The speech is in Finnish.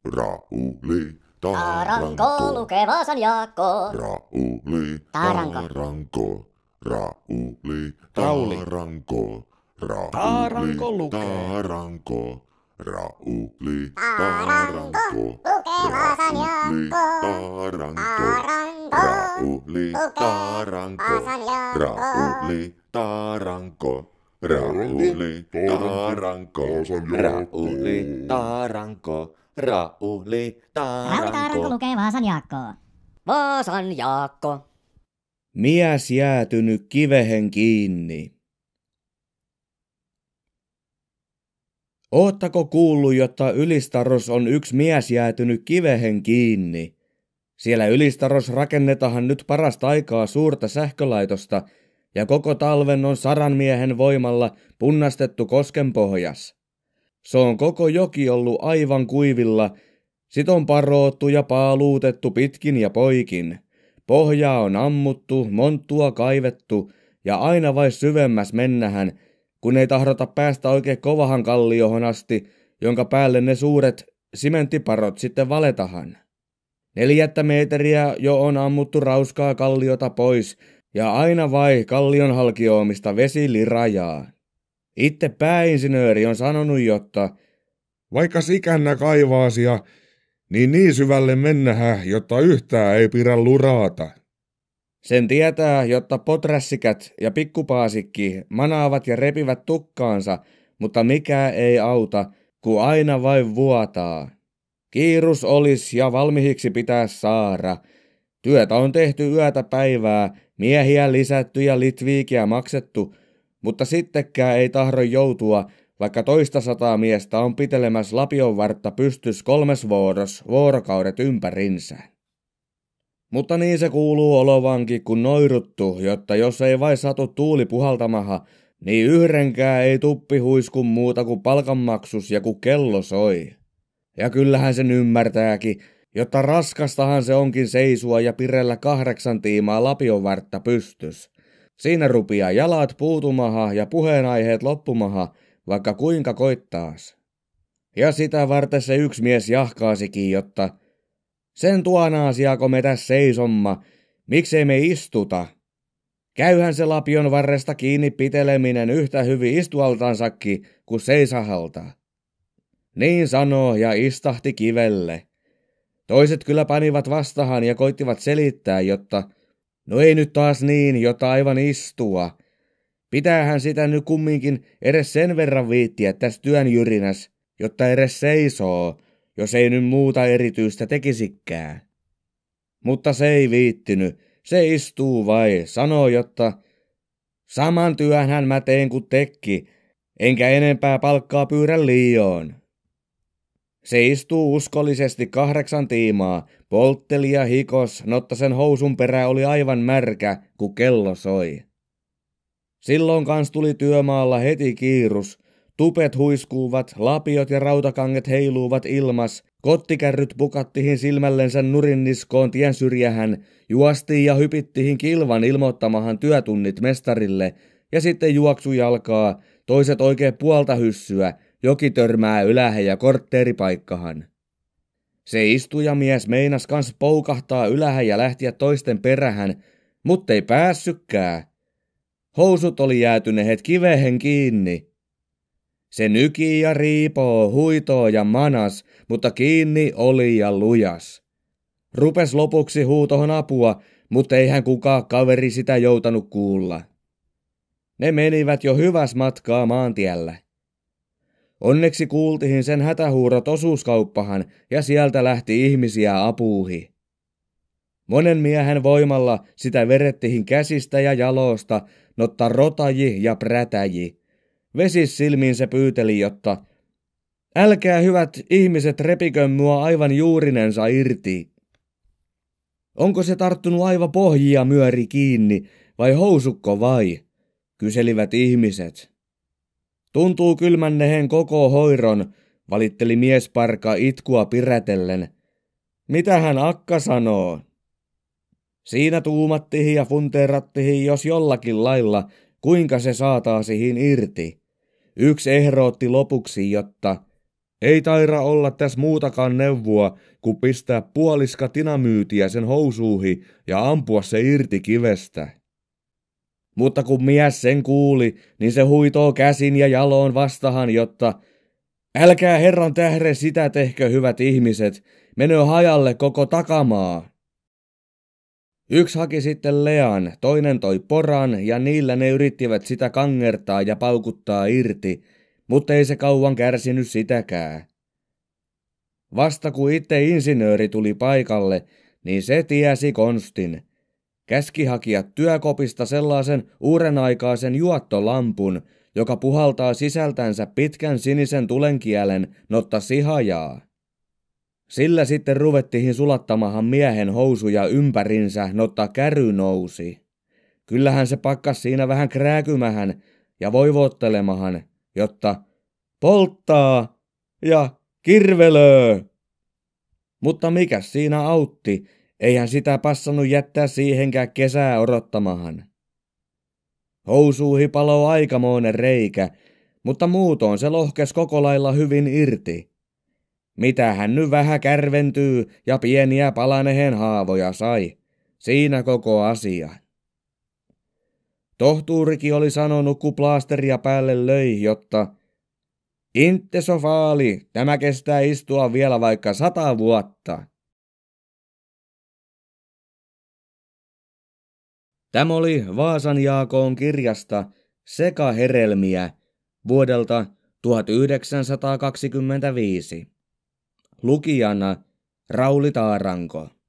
Rauli, Taranko, lukevasan Jaakko. Rauli, Taranko. Taranko, Rauli, Rauli. Taranko. Rauli, Taranko lukee. Taranko, Rauli, Taranko. Lukevasan Jaakko. Taranko, Rauli, Taranko. Rauli, Taranko. Rauli, Taranko. Rauli, Taranko. Rauli Taaranko lukee Vaasan Jaakko. Vaasan Jaakko. Mies jäätynyt kivehen kiinni. Oottako kuullut, jotta Ylistaros on yksi mies jäätynyt kivehen kiinni? Siellä Ylistaros rakennetahan nyt parasta aikaa suurta sähkölaitosta, ja koko talven on miehen voimalla punnastettu koskenpohjas. Se on koko joki ollut aivan kuivilla, sit on paroottu ja paaluutettu pitkin ja poikin. Pohjaa on ammuttu, monttua kaivettu ja aina vai syvemmäs mennähän, kun ei tahdota päästä oikein kovahan kalliohon asti, jonka päälle ne suuret sementtiparot sitten valetahan. Neljättä metriä jo on ammuttu rauskaa kalliota pois, ja aina vai kallion halkioomista vesi lirajaa. Itse pääinsinööri on sanonut, jotta vaikka sikännä kaivaasia, niin niin syvälle mennähä, jotta yhtään ei pidä luraata. Sen tietää, jotta poträssikät ja pikkupaasikki manaavat ja repivät tukkaansa, mutta mikä ei auta, kun aina vain vuotaa. Kiirus olis ja valmihiksi pitää saara. Työtä on tehty yötä päivää, miehiä lisätty ja litviikiä maksettu – mutta sittenkään ei tahdo joutua, vaikka toista sataa miestä on pitelemässä lapion vartta pystys kolmes vuoros vuorokaudet ympärinsä. Mutta niin se kuuluu olovankin kun noiruttu, jotta jos ei vai satu tuuli puhaltamaha, niin yhdenkään ei tuppi huiskun muuta kuin palkanmaksus ja kun kello soi. Ja kyllähän sen ymmärtääkin, jotta raskastahan se onkin seisua ja pirellä kahdeksan tiimaa lapion vartta pystys. Siinä rupiaa jalat puutumaha ja puheenaiheet loppumaha, vaikka kuinka koittaas. Ja sitä varten se yksi mies jahkaasikin, jotta sen tuona asiako me tässä seisomma, miksei me istuta. Käyhän se lapion varresta kiinni piteleminen yhtä hyvin istualtansakki kuin seisahalta. Niin sanoo ja istahti kivelle. Toiset kyllä panivat vastahan ja koittivat selittää, jotta – No ei nyt taas niin, jota aivan istua. Pitäähän sitä nyt kumminkin edes sen verran viittiä tässä työn jyrinäs, jotta edes seisoo, jos ei nyt muuta erityistä tekisikään. Mutta se ei viittinyt, se istuu vai, sanoo, jotta saman työhän mä teen kuin tekki, enkä enempää palkkaa pyydä liioon. Se istuu uskollisesti kahdeksan tiimaa, poltteli ja hikos, notta sen housun perä oli aivan märkä, kun kello soi. Silloin kans tuli työmaalla heti kiirus. Tupet huiskuuvat, lapiot ja rautakanget heiluuvat ilmas, kottikärryt pukattihin silmällensä nurinniskoon tien syrjähän, juostiin ja hypittihin kilvan ilmoittamahan työtunnit mestarille, ja sitten juoksu jalkaa toiset oikein puolta hyssyä, Joki törmää ylähe ja kortteeripaikkahan. Se istujamies meinas kans poukahtaa ylähe ja lähtiä toisten perähän, mutta ei päässykkää. Housut oli jäätyneet kivehen kiinni. Se nyki ja riipoo, huitoo ja manas, mutta kiinni oli ja lujas. Rupes lopuksi huutohon apua, mutta eihän kukaan kaveri sitä joutanut kuulla. Ne menivät jo hyväs matkaa maantiellä. Onneksi kuultiin sen hätähuurot osuuskauppahan ja sieltä lähti ihmisiä apuuhi. Monen miehen voimalla sitä verettiin käsistä ja jaloista, notta rotaji ja prätäji. Vesis silmiin se pyyteli, jotta Älkää hyvät ihmiset repikö mua aivan juurinensa irti. Onko se tarttunut aivan pohjia myöri kiinni vai housukko vai? Kyselivät ihmiset. Tuntuu kylmännehen koko hoiron, valitteli miesparka itkua pirätellen. hän akka sanoo? Siinä tuumattihin ja funteerattihin jos jollakin lailla, kuinka se saataa siihen irti. Yksi ehrootti lopuksi, jotta ei taira olla tässä muutakaan neuvoa, kuin pistää puoliska tinamyytiä sen housuuhi ja ampua se irti kivestä. Mutta kun mies sen kuuli, niin se huitoo käsin ja jaloon vastahan, jotta Älkää herran tähre sitä tehkö, hyvät ihmiset, menö hajalle koko takamaa. Yksi haki sitten Lean, toinen toi poran ja niillä ne yrittivät sitä kangertaa ja paukuttaa irti, mutta ei se kauan kärsinyt sitäkään. Vasta kun itse insinööri tuli paikalle, niin se tiesi konstin käski hakia työkopista sellaisen uurenaikaisen juottolampun, joka puhaltaa sisältänsä pitkän sinisen tulenkielen notta sihajaa. Sillä sitten ruvettiin sulattamahan miehen housuja ympärinsä, notta käry nousi. Kyllähän se pakkas siinä vähän krääkymähän ja voivottelemahan, jotta polttaa ja kirvelöö. Mutta mikä siinä autti, Eihän sitä passannut jättää siihenkään kesää odottamahan. Housuuhi paloi aikamoinen reikä, mutta muutoin se lohkes koko lailla hyvin irti. Mitä hän nyt vähän kärventyy ja pieniä palanehen haavoja sai. Siinä koko asia. Tohtuuriki oli sanonut, kun plaasteria päälle löi, jotta Intesofaali, tämä kestää istua vielä vaikka sata vuotta. Tämä oli Vaasan Jaakoon kirjasta Sekaherelmiä vuodelta 1925. Lukijana Rauli Taaranko.